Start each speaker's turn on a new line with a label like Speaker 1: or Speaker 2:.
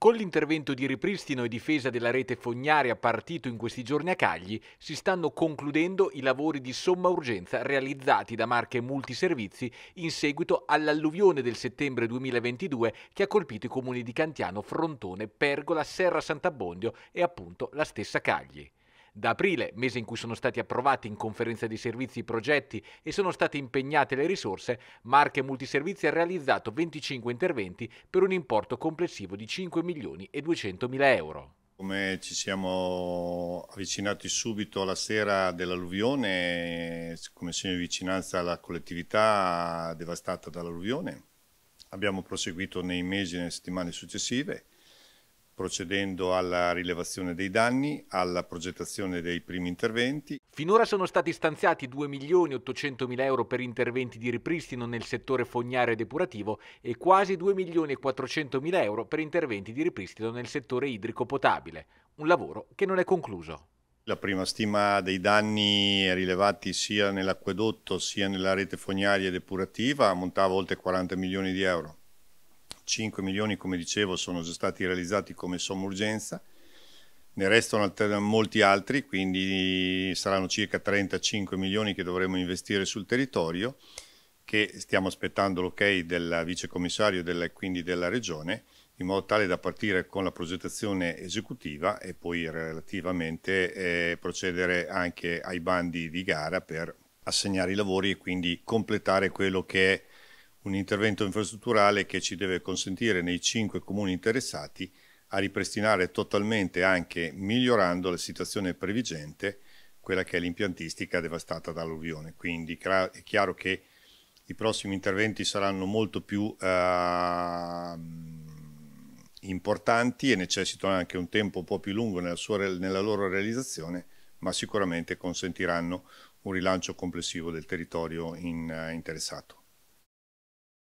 Speaker 1: Con l'intervento di ripristino e difesa della rete fognaria partito in questi giorni a Cagli, si stanno concludendo i lavori di somma urgenza realizzati da Marche Multiservizi in seguito all'alluvione del settembre 2022 che ha colpito i comuni di Cantiano, Frontone, Pergola, Serra Sant'Abbondio e appunto la stessa Cagli. Da aprile, mese in cui sono stati approvati in conferenza di servizi i progetti e sono state impegnate le risorse, Marche Multiservizi ha realizzato 25 interventi per un importo complessivo di 5 milioni e 200 mila euro.
Speaker 2: Come ci siamo avvicinati subito alla sera dell'alluvione, come segno di vicinanza alla collettività devastata dall'alluvione, abbiamo proseguito nei mesi e nelle settimane successive procedendo alla rilevazione dei danni, alla
Speaker 1: progettazione dei primi interventi. Finora sono stati stanziati 2 milioni 800 mila euro per interventi di ripristino nel settore fognario e depurativo e quasi 2 milioni 400 mila euro per interventi di ripristino nel settore idrico potabile, un lavoro che non è concluso.
Speaker 2: La prima stima dei danni rilevati sia nell'acquedotto sia nella rete fognaria e depurativa ammontava oltre 40 milioni di euro. 5 milioni, come dicevo, sono già stati realizzati come somma urgenza, ne restano molti altri, quindi saranno circa 35 milioni che dovremo investire sul territorio, che stiamo aspettando l'ok del vicecommissario e quindi della Regione, in modo tale da partire con la progettazione esecutiva e poi relativamente eh, procedere anche ai bandi di gara per assegnare i lavori e quindi completare quello che è un intervento infrastrutturale che ci deve consentire nei cinque comuni interessati a ripristinare totalmente, anche migliorando la situazione previgente, quella che è l'impiantistica devastata dall'alluvione. Quindi è chiaro che i prossimi interventi saranno molto più eh, importanti e necessitano anche un tempo un po' più lungo nella, sua, nella loro realizzazione, ma sicuramente consentiranno un rilancio complessivo del territorio in, eh, interessato.